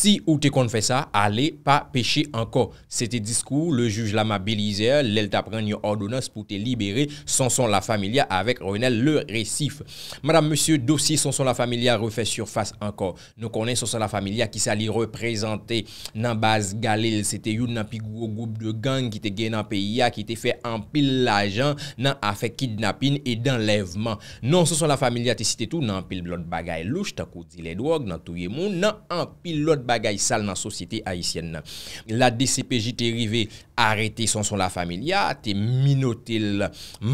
Si ou te konfe sa, ale pa peche anko. Sete diskou, le juj la mabilize, lel ta pren yon ordonans pou te libere Sonson la Familia avek revenel le resif. Madame Monsie Dossier, Sonson la Familia refe surface anko. Nou konen Sonson la Familia ki sa li reprezente nan baz Galil. Sete yon nan pi gwo gwo gwo de gang ki te genan pe ya ki te fe anpil la jan nan afe kidnapin e denlevman. Non Sonson la Familia te site tou nan anpil blot bagay louch tako di ledwog nan touye moun nan anpil blot bagay. bagay sal nan sosyete aisyen nan. La DCPJ te rive, arete Sonson la Familia, te minote l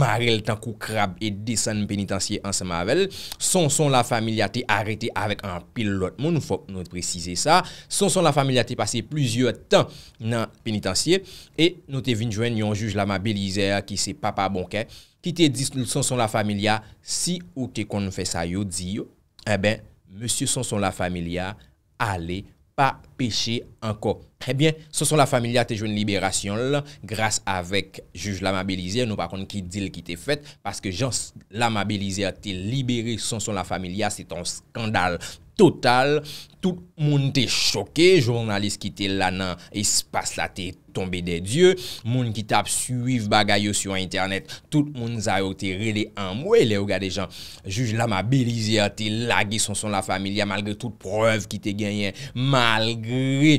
maril tan kou krab e desen penitansye ansa mavel. Sonson la Familia te arete avek an pilot. Moun fok nou prezise sa. Sonson la Familia te pase pluzyor tan nan penitansye e nou te vinjwen yon juj la ma Belize ki se papa bonke. Ki te dis Sonson la Familia si ou te konfesa yo di yo, e ben, Monsi Sonson la Familia ale penitansye. pas péché encore. Ebyen, eh Sonson la Familia te jwen liberasyon la, grase avek juj lamabilize, nou pa kon ki dil ki te fet, paske jan lamabilize te libere Sonson la Familia, se ton skandal total, tout moun te choke, jounalist ki te lanan, e spas la te tombe de dieu, moun ki tap suiv bagay yo su internet, tout moun zayot te rele an mwe, le ou gade jan juj lamabilize te lage Sonson la Familia, malgre tout preuve ki te genyen, malgre...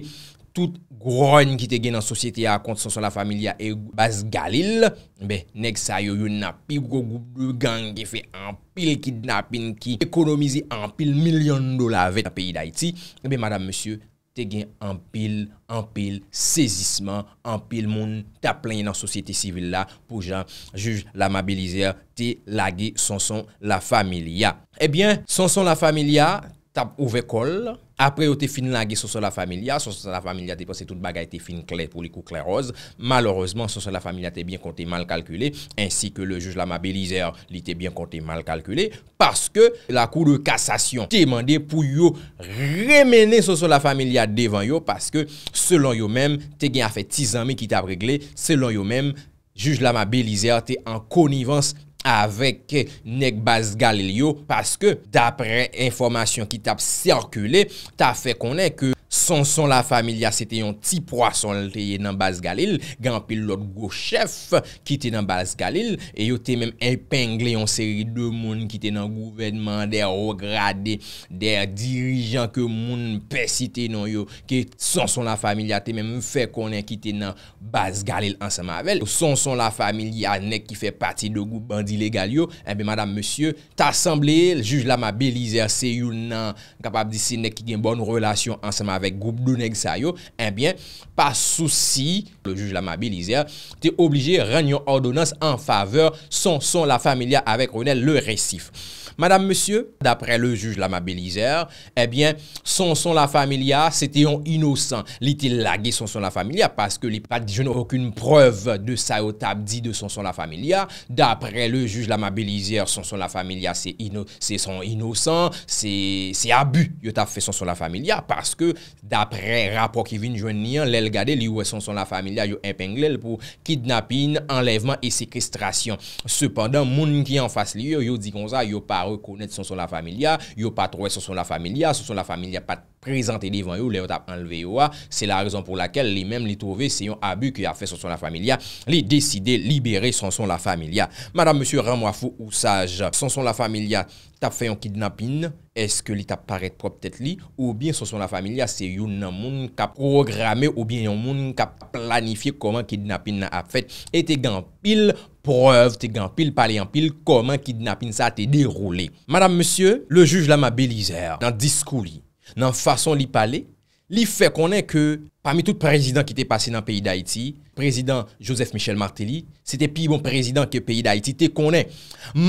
Sout groyne ki te gen nan sosyete ya kont Sonson la Familia e Bas Galil, be, neg sayo yon napi, go go go gangi fe anpil ki dnapin ki ekonomize anpil milyon dola vet a peyi da iti, be, madame, monsye, te gen anpil, anpil, sezisman, anpil, moun tap lenye nan sosyete sivil la pou jan juj lamabilize te lage Sonson la Familia. Ebyen, eh Sonson la Familia tap ouve kol, apre yo te fin lage Sosola Familia, Sosola Familia te pose tout bagay te fin kle pou li kou kle roz, malorozman Sosola Familia te bien konte mal kalkule, ansi ke le juj lama Belizer li te bien konte mal kalkule, paske la kou de kasasyon te mande pou yo remene Sosola Familia devan yo, paske selon yo men, te gen afe tizami ki te apregle, selon yo men, juj lama Belizer te an konivans, avek Nekbaz Galileo paske dapre informasyon ki tap serkule ta fe konen ke Sonson la familia se te yon ti proa son lteye nan Bas Galil, gan pil lot go chef ki te nan Bas Galil, e yo te mem empengle yon seri de moun ki te nan gouvenman der ograde, der dirijan ke moun pesite nan yo, ki Sonson la familia te mem fe konen ki te nan Bas Galil ansamavel. Sonson la familia nek ki fe pati de gou bandi legal yo, ebe madame monsye, ta asamble, juj la ma belize a se yon nan kapab di se nek ki gen bonn relasyon ansamavel Goubdounèk Sayo, ebyen, eh pa souci, le juj la mabilizer, te oblije renyon ordonans an faveur Sonson la Familia avek Ronel le resif. Madame, monsieur, dapre le juj la mabilizer, ebyen, eh Sonson la Familia se teyon inosan. Li te lage Sonson la Familia, paske li pat di je nou akoun preuve de Sayotabdi de Sonson la Familia, dapre le juj la mabilizer, Sonson la Familia se son inosan, se abu, yo tafe Sonson la Familia, paske Dapre rapor ki vin jwen niyan, lèl gade li wè son son la familia yo empeng lèl pou kidnapin, enlèvman e sekestrasyon. Sependan, moun ki an fasy li yo, yo di konza, yo pa rekonet son son la familia, yo pa tro wè son son la familia, son son la familia pati. Prezan te devan yo, le yo tap enleve yo a. Se la rezon pou lakel, li men li tove se yon abu ki a fe Sonson la Familia. Li deside libere Sonson la Familia. Madame Monsie, ram wafou ou saj. Sonson la Familia tap fe yon kidnapin. Eske li tap paret pro ptet li? Ou bien Sonson la Familia se yon nan moun kap programe? Ou bien yon moun kap planifi koman kidnapin nan ap fet? E te gampil prev, te gampil paleyampil koman kidnapin sa te deroule. Madame Monsie, le juj la ma belizer nan diskou li. nan fason li pale, li fe konen ke, parmi tout prezident ki te pase nan peyi da iti, prezident Joseph Michel Martelly, se te pi bon prezident ke peyi da iti, te konen,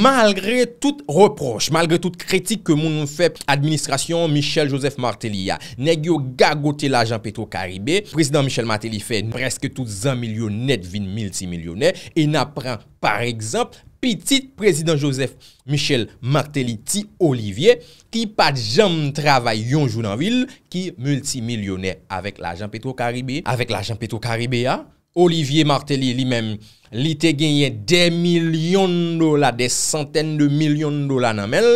malgre tout reproche, malgre tout kritik ke moun nou fe, administrasyon Michel Joseph Martelly ya, negyo gagote la Jean Petro Karibé, prezident Michel Martelly fe, preske tout zan milyonet vin milti milyonet, e nan pren par ekzamp, Petit prezident Joseph Michel Martelly ti Olivier ki pat jam travay yon jou nan vil ki multimilyonè avèk la Jean-Petro Karibé. Avèk la Jean-Petro Karibé, ha? Olivier Martelly li menm li te genye de milyon dola de santen de milyon dola nan men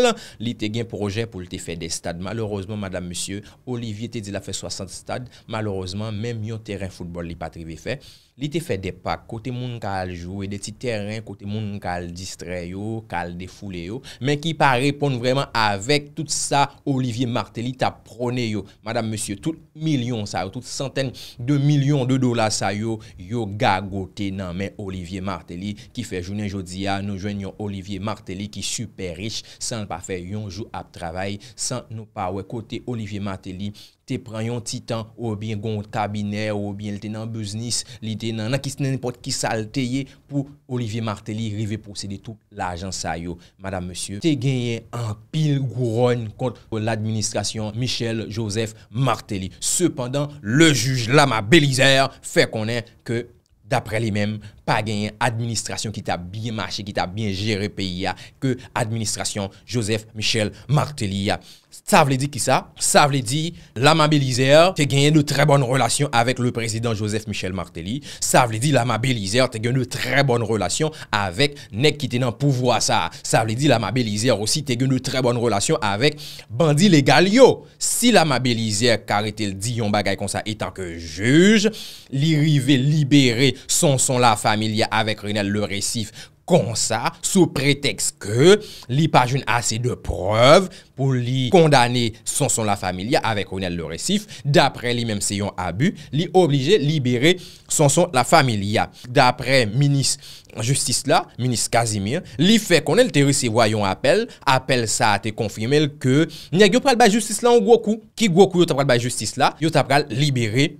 li te gen proje pou li te fe de stad malorozman madame monsie Olivier te di la fe 60 stad malorozman menm yo teren foudbol li pa tribe fe li te fe de pak kote moun kal jou e de ti teren kote moun kal distre yo kal defoule yo men ki pa repon vreman avek tout sa Olivier Martelly ta prone yo madame monsie tout milyon sa tout santen de milyon de dola sa yo yo gagote nan men Olivier Olivier Martelly ki fe jounen jodi ya, nou jwenyon Olivier Martelly ki super rich san pa fe yon jou ap travay, san nou pa we kote Olivier Martelly, te preyon titan ou bien goun kabiner ou bien lte nan beznis, lte nan anakis nan nipot ki salteye pou Olivier Martelly rive pou sede tout l'agen sayo. Madame monsieur, te genyen an pil gouron kont l'administrasyon Michel Joseph Martelly, sepandan le juj lama Belizer fe konen ke dapre li menm. a genyen administrasyon ki ta bin mache ki ta bin jere peyi ya ke administrasyon Joseph Michel Martelly ya. Sa vle di ki sa? Sa vle di la mabelizer te genyen nou tre bonn relasyon avek le prezident Joseph Michel Martelly. Sa vle di la mabelizer te genyen nou tre bonn relasyon avek nek ki tenen pouvo a sa. Sa vle di la mabelizer osi te genyen nou tre bonn relasyon avek bandi legal yo. Si la mabelizer kar etel di yon bagay kon sa etan ke juj, li rive libere son son la fam Sous pretext ke li pajoun ase de preuve pou li kondane Sonson la Familia avek Ronel le Recif Dapre li menm se yon abu, li oblije libere Sonson la Familia Dapre minis justice la, minis Kazimir, li fe konel teri se voyon apel Apel sa ate konfirmel ke ni ag yo pral ba justice la ou gwo kou Ki gwo kou yo tap pral ba justice la, yo tap pral libere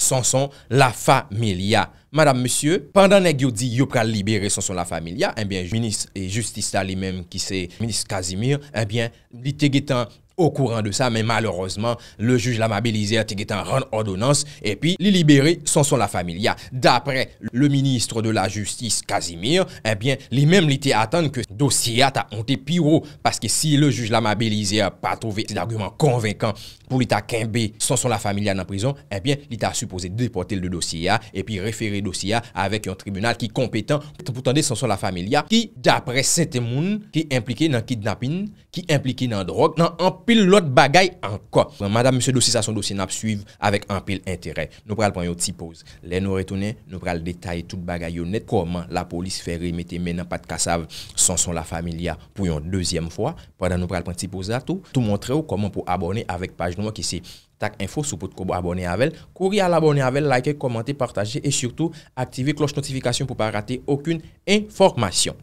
Sonson eh la Familia Madame, Monsieur, pendant nèk yo di yo pral libere Sonson la Familia, en eh bien, Ministre et Justiste a li mèm ki se Ministre Casimir, en eh bien, li te getan au courant de sa, men malorozman, le juj lamabilize a te getan ran ordonans epi li liberi Sonson la Familia. Dapre le ministre de la justice Kazimir, epi eh li menm li te atan ke dosye a ta ontepiro, paske si le juj lamabilize a pa trove cid argument konvekan pou li ta kembe Sonson la Familia nan prizon, epi eh li ta supose depote le dosye a, epi referi dosye a avek yon tribunal ki kompetan pou tende Sonson la Familia, ki dapre se te moun ki implike nan kidnapin, ki implike nan drog, nan an pil lot bagay anko. Mwen bon, madame msye dosi sa son dosi nap suiv avèk an pil interè. Nou pral pon yon tipoz. Len nou retounen, nou pral detay tout bagay yon net koman la polis fè remete men nan pat kasav sanson la familia pou yon dezyem fwa. Pwadan nou pral pon tipoz atou. Tou montre ou koman pou abone avèk page nou wak isi. Tak info sou pot koubo abone avèl. Kouri al abone avèl, like, komante, partaje et surtout aktive kloche notifikasyon pou pa rate akoun informasyon.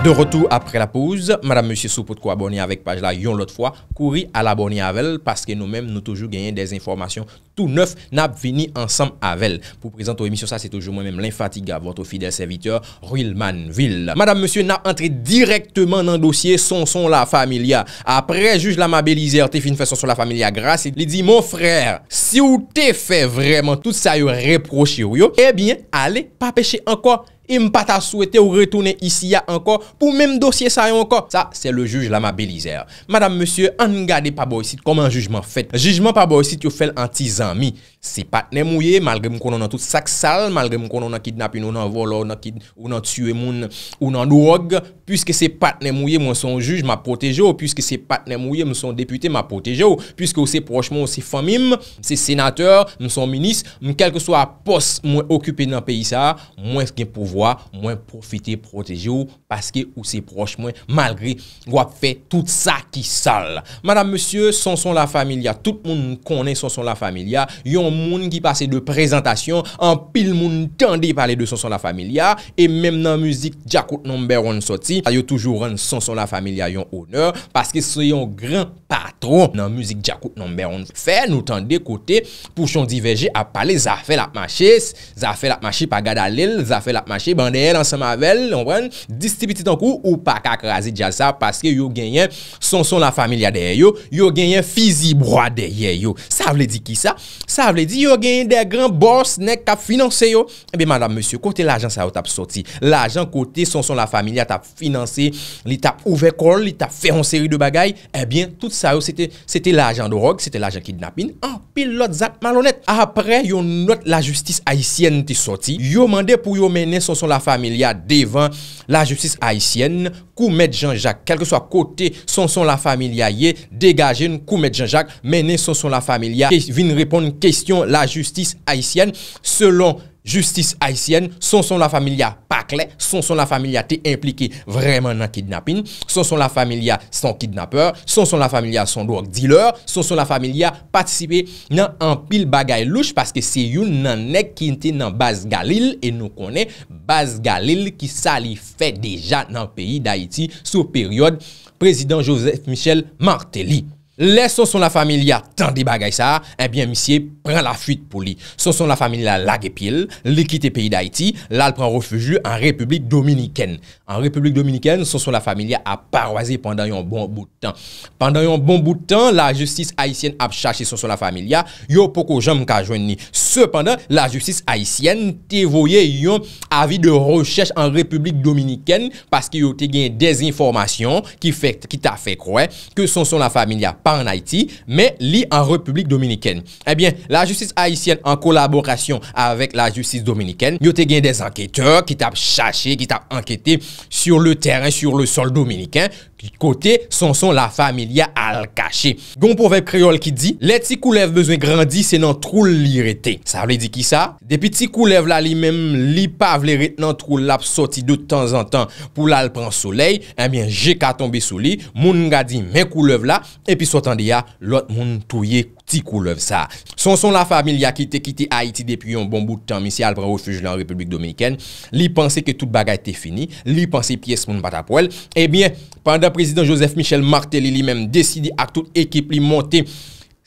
De retour apre la pouze, madame monsieur sou pot kwa abonye avèk page la yon lot fwa, kouri al abonye avèl, paske nou mèm nou toujou genyen des informasyon tout neuf, nap vini ansam avèl. Pou prezant ou emisyon sa, se toujou mèm l'infatiga vante ou fidèl serviteur, Ruilmanville. Madame monsieur nap entri direktman nan dosye Sonson la Familia. Apre, juj l'amabilizer te fin fè Sonson la Familia grase, li di, Mon frèr, si ou te fè vreman tout sa yo reprochi ou yo, ebyen, eh ale, pa peche ankoa. im pat a souwete ou retounen isi ya ankon pou mem dosye sa yon ankon. Sa, se le juj la ma belizer. Madame, monsieur, an gade pa boy sit, koman jujman fet? Jujman pa boy sit yo fel anti zami. Se pat ne mouye, malge m konon an tout sak sal, malge m konon an kidnap in ou nan volo, ou nan tue moun, ou nan douog. Piske se pat ne mouye, mwen son juj ma potejo. Piske se pat ne mouye, mwen son depute ma potejo. Piske ou se prochman ou se famim, se senateur, mwen son minis, mwen kelke so a pos mwen okupen nan peyi sa, mwen sken pouvo. mwen profite proteje ou paske ou se proche mwen malgre wap fe tout sa ki sal madame monsye Sonson la Familia tout moun konen Sonson la Familia yon moun ki pase de prezentasyon an pil moun tende pale de Sonson la Familia e menm nan muzik Jakout non beron soti a yo toujou ren Sonson la Familia yon oner paske soyon gran patro nan muzik Jakout non beron fe nou tende kote pou chon diverge ap pale Zafel ap mache Zafel ap mache pa gada lel Zafel ap mache bandeye lansan mavel, lomwen, distibiti tankou ou pa kak razi djal sa paske yo genyen sonson la familia deye yo, yo genyen fizi broadeye yo. Sa vle di ki sa? Sa vle di yo eh genyen de gran bors nek ka finanse yo. Ebe madame monsye, kote l'ajan sa yo tap soti, l'ajan kote sonson la familia tap finanse li tap ouve kol, li tap feyon seri de bagay, ebyen tout sa yo sete l'ajan drog, sete l'ajan kidnapin an pilot zak malonet. Apre yo not la justis aisyen te soti, yo mande pou yo menen sons la famille devant la justice haïtienne. Koumet Jean-Jacques, quel que soit côté son son la famille dégagez nous Koumet Jean-Jacques, mené son son la famille vient répondre question la justice haïtienne selon Justis Haitien, son son la familia pakle, son son la familia te implike vreman nan kidnapin, son son la familia son kidnapeur, son son la familia son doak dealer, son son la familia patisipe nan an pil bagay louch paske se yon nan nek ki ente nan Bas Galil e nou konen Bas Galil ki sa li fe deja nan peyi d'Haiti sou peryode prezident Joseph Michel Martelly. Les Sonson la Familia tendi bagay sa... Ebyen eh misye pren la fuit pou li... Sonson la Familia lage pil... Li kite peyi da iti... Lal pren refuji an Republik Dominiken... An Republik Dominiken... Sonson la Familia a parwazi... Pendan yon bon bout tan... Pendan yon bon bout tan... La justice Haitienne ap chache Sonson la Familia... Yo poko jom ka jwen ni... Sependan la justice Haitienne... Te voye yon avi de rechèche... An Republik Dominiken... Paske yo te gen des informasyon... Ki ta fe kwe... Ke Sonson la Familia... an Haiti, men li an Republik Dominikène. Ebyen, eh la justice Haitienne an kolaborasyon avek la justice Dominikène, nyote gen des anketeur ki tap chache, ki tap ankete sur le teren, sur le sol Dominikène ki kote son son la familia al kache. Gon pou vep kriol ki di, le ti koulev bezwen grandi senan trou lirete. Sa vle di ki sa? Depi ti koulev la li men li pa vle ritenan trou lap soti de tan zan tan pou lal pran soley ebyen, eh jeka tombe sou li moun nga di men koulev la, epi son an de ya, lot moun touye ti koulev sa. Sonson la famil ya kite kite Haiti depi yon bon bout de tan misi al preo fujile an Republik Dominiken. Li panse ke tout bagay te fini. Li panse piye smoun patapouel. Ebyen eh pandan prezident Joseph Michel Martelly li menm desidi ak tout ekip li monte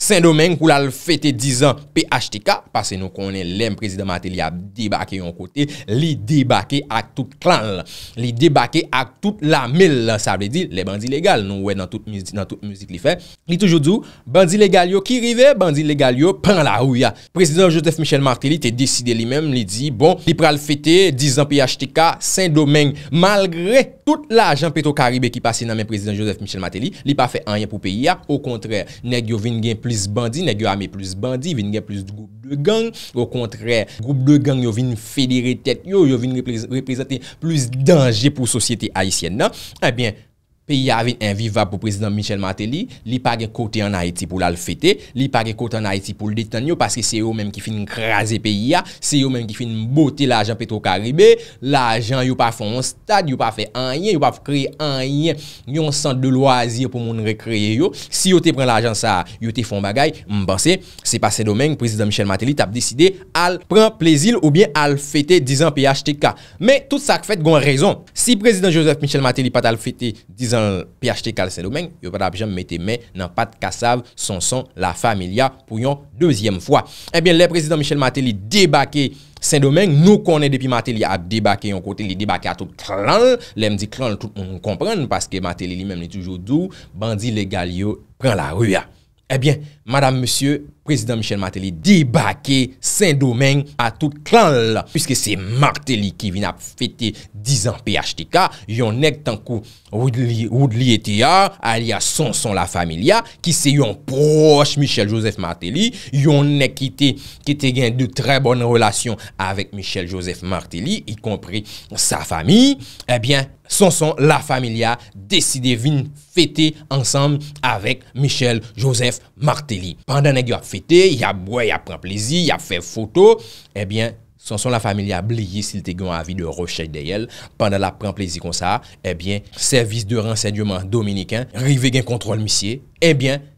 Saint-Domingue kou lal fete 10 an PHTK, pase nou konen lèm Prezident Maté li a debake yon kote li debake ak tout clan li debake ak tout la mille sa vè di, le bandi legal, nou wè nan tout mizik li fè, li toujou diou, bandi legal yo ki rive, bandi legal yo pan la hou ya, Prezident Joseph Michel Martelly te deside li mèm, li di bon, li pral fete 10 an PHTK Saint-Domingue, malgre tout la Jean-Petro Caribe ki pase nan men Prezident Joseph Michel Maté li, li pa fè anyen pou peyi ya, au kontrèr, neg yo vin gen pl bandi, nagyo ame plus bandi, vin gen plus group de gang, yo kontre group de gang yo vin federe tet yo yo vin reprezenten plus danger pou sosyete Haitienne nan, a eh bin Pe ya avin en vivap pou prezident Michel Mateli, li pa ge kote an Haiti pou lal fete, li pa ge kote an Haiti pou l detan yo, paske se yo menm ki fin krasi pe ya, se yo menm ki fin bote la ajan Petro-Karibé, la ajan yo pa fon an stad, yo pa fe an yen, yo pa f kre an yen, yon san de loazir pou moun rekreye yo. Si yo te pren la ajan sa, yo te fon bagay, mbanse, se pase domen, prezident Michel Mateli tap deside al pren plezil ou bien al fete 10 an pe achete ka. Men, tout sa kvet gon rezon. Si prezident Michel Mateli pat al fete 10 an, Dan pi achete kal Saint-Domingue, yon pa da pijan mette me nan pat kasav son son la familia pou yon dezyem fwa. Ebyen, eh le prezident Michel Maté li debake Saint-Domingue. Nou konen depi Maté li a debake yon kote, li debake a tout kranl. Le mdi kranl tout mn komprenn, paske Maté li li menm ni toujou dou. Bandi legal yo pren la rüya. Ebyen, eh madame, monsyeu. président Michel Martelly débaqué Saint-Domingue à tout clan puisque c'est Martelly qui vient à fêter 10 ans PHTK yon nèg tankou Woodley et ETA alias Sonson la familia qui c'est yon proche Michel Joseph Martelly yon nek qui a qui de très bonnes relations avec Michel Joseph Martelly y compris sa famille eh bien Sonson la familia décidé de fêter ensemble avec Michel Joseph Martelly pendant a Y a boye, y a pren plezi, y a fe foto, ebyen, eh Sonson la Familia bliye sil te gen avi de rechèd deyèl, pandan la pren plezi kon sa, ebyen, eh Servis de Ransèdyouman Dominik, rive gen kontrol misye, ebyen, eh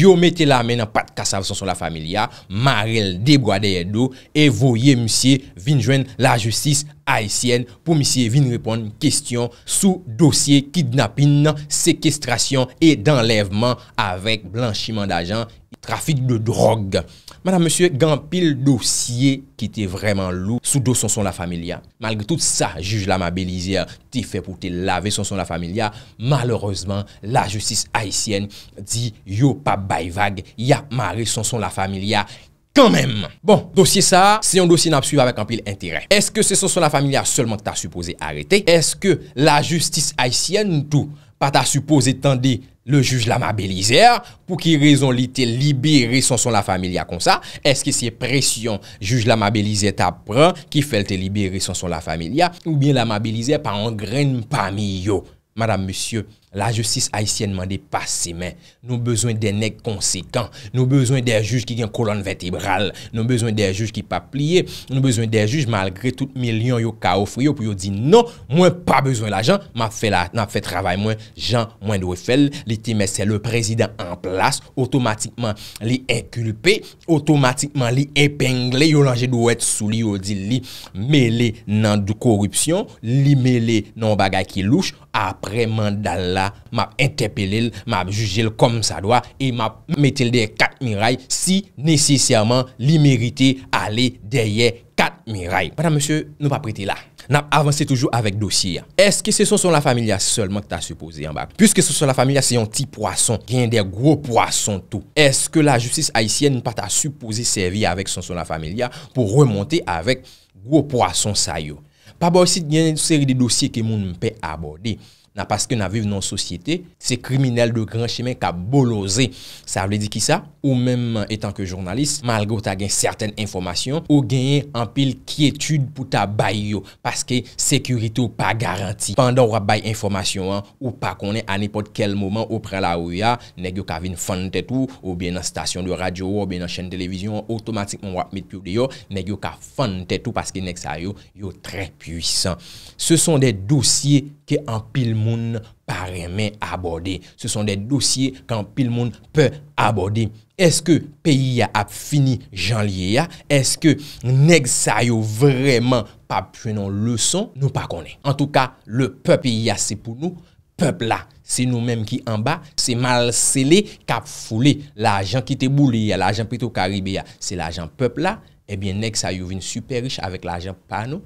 yo mette la men an pat kassav Sonson la Familia, maril debwa deyèl do, evoye misye vinjwen la justis avi. Aisyen pou misye vin reponde kestyon sou dosye kidnapin, sekestrasyon et denleveman avèk blanchiman d'ajan trafik de drog. Madame monsye gampil dosye ki te vreman lou sou do Sonson la Familia. Malge tout sa juj la ma belize te fe pou te lave Sonson la Familia, malorozman la justis Aisyen di yo pa bayvag ya mare Sonson la Familia. Kan men, bon, dosye sa, se yon dosye nan ap suive avèk anpil interè. Eske se son son la familia seulement ta suppose arete? Eske la justice haisyen nou tou pa ta suppose tende le juj la mabelize? Pou ki rezon li te libere son son la familia kon sa? Eske se presyon juj la mabelize ta pren ki fel te libere son son la familia? Ou bien la mabelize pa an gren pa miyo? Madame, Monsieur, la justice haïsienne Mande pas semen, nou bezon De nek konsekant, nou bezon De juj ki gen kolon vertebral Nou bezon de juj ki pa plie Nou bezon de juj malgre tout million yo ka ofri Yo pou yo di non, mwen pa bezon La jan, mwen ap fè la, nan ap fè travay Mwen jan, mwen dwe fè l, li teme se Le prezident an plas, otomatikman Li ekulpe, otomatikman Li epengle, yo lanje dwe Sou li yo di, li mele Nan du korupsyon, li mele Nan bagay ki louche apreman dal la, map entepele l, map juje l kom sa doa, e map metel de kat miray si nesesyaman li merite ale deye kat miray. Pana monsye nou pa prete la. Nap avanse toujou avek dosye ya. Eske se son son la familia solman ta supose yon bak? Puske son son la familia se yon ti poason, yon de gro poason tou. Eske la justice haisyen nou pa ta supose servi avek son son la familia pou remonte avek gro poason sayo? pa bò yosid genye sèri di dosye ke moun mpe abodi. nan paske nan vive nan sosyete, se kriminel de gran chemen ka bolose. Sa vle di ki sa, ou menm etan ke jurnalist, malgo ta gen certain informasyon, ou genye anpil kietud pou ta bay yo, paske sekurite ou pa garanti. Pandan wap bay informasyon an, ou pa konen anipot kel moman ou pre la ou ya, negyo ka vin fante tou, ou ben nan stasyon de radyo, ou ben nan chen televizyon, otomatikman wap mit pyo de yo, negyo ka fante tou, paske nek sa yo, yo tre pwisan. Se son de dosye, an pil moun pa remè abode. Se son de dosye kan pil moun pe abode. Eske peyi ya ap fini jan liye ya? Eske neg sa yo vremen pa prenon le son nou pa konen? En tou ka, le pepi ya se pou nou, pep la, se nou menm ki an ba, se mal sele kap fule. La ajan ki te boule ya, la ajan pito karibe ya, se la ajan pep la, ebyen eh neg sa yo vin super riche avèk la ajan pa nou,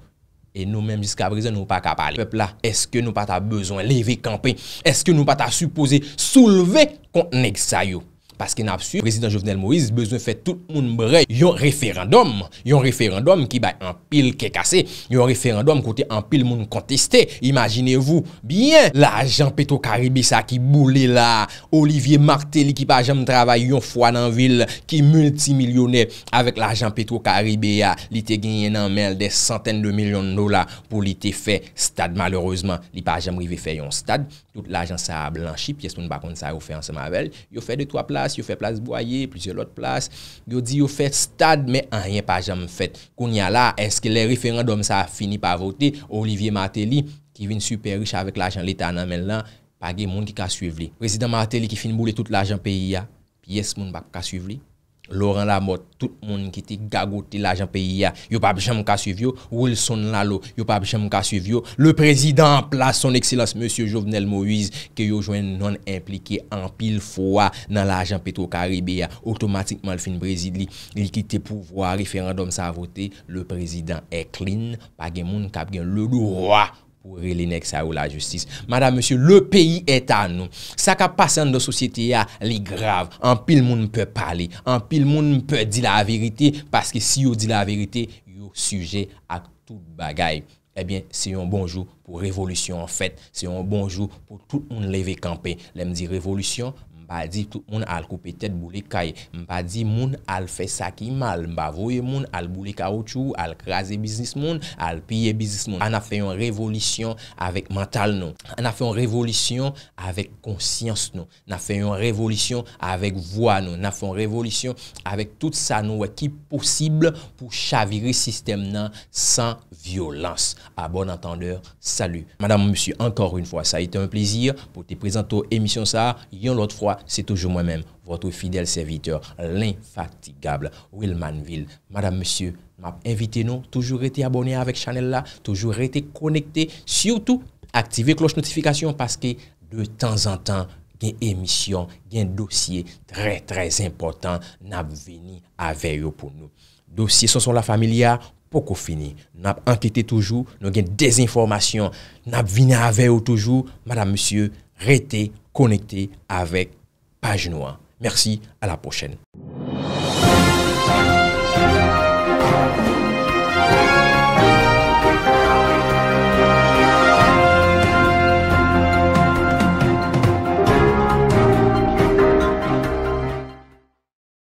E nou menm jiska breze nou pa ka pale. Pepla, eske nou pa ta bezon leve kampen? Eske nou pa ta supose souleve konten ek sayo? Paske napsu, prezident Jovenel Moïse Bezoun fè tout moun brey yon referandom Yon referandom ki bay an pil ke kase Yon referandom kote an pil moun konteste Imaginez-vous Bien la Jean-Petro Karibé sa ki boule la Olivier Martelly Ki pa jam trabay yon fwa nan vil Ki multimilyonè Avèk la Jean-Petro Karibé ya Li te genyen nan mèl de santèn de milyon dola Po li te fè stad Malheurezman, li pa jam rive fè yon stad Tout la Jean-Petro Karibé sa a blanchi Pyes moun bakon sa ou fè an semavel Yo fè de to ap la Yo fe plas boye, plisye lot plas Yo di yo fe stad, men an ryen pa jam fet Koun ya la, eske le referandom sa Fini pa vote, Olivier Martelly Ki vin super riche avek l'ajan l'Etat nan men lan Page moun ki ka suive li Prezident Martelly ki fin boule tout l'ajan peyi ya Pi yes moun bak ka suive li Laurent Lamotte, tout moun ki te gagote la jan peyi ya, yo pa bichan mou ka suyvi yo, Wilson Lalo, yo pa bichan mou ka suyvi yo, le prezident en place, son excellence, monsieur Jovenel Moïse, ki yo jwen non implike an pil fwa nan la jan petro Karibia, otomatikman le fin brezid li, li ki te pou vwa referandom sa vote, le prezident e klin, pa gen moun kab gen le dou roi. Ou relinek sa ou la justis. Madame, monsieur, le peyi etan nou. Sa ka pasan do sosyete ah, ya, li grav. An pil moun mpe pali. An pil moun mpe di la verite. Paske si yo di la verite, yo suje ak eh bon bon tout bagay. Ebyen, se yon bonjou pou revolusyon fet. Se yon bonjou pou tout moun leve kampen. Lem di revolusyon. mba di tout moun al koupetet boule kaye, mba di moun al fe sakimal, mba voye moun al boule kaoutchou, al kraze biznis moun, al piye biznis moun. An a fe yon revolisyon avek mantal nou, an a fe yon revolisyon avek konsyans nou, an a fe yon revolisyon avek vwa nou, an a fe yon revolisyon avek tout sa nou ekip posible pou chaviri sistem nan san violans. A bon entendeur, salu. Madame ou monsi, ankor un fwa, sa ite un plezir pou te prezento emisyon sa, yon lot fwa Se toujou mwen men, votou fidel serviteur L'infatigable Wilmanville, madame, monsie M'ap invite nou, toujou rete abonye avèk chanel la Toujou rete konekte Siyoutou, aktive kloche notifikasyon Paske, de tan zan tan Gen emisyon, gen dosye Tre trez important N'ap veni avè yo pou nou Dosye son son la familia, pokou fini N'ap ankte toujou N'ap gen dezinformasyon N'ap veni avè yo toujou Madame, monsie, rete konekte avèk Page Merci, à la prochaine.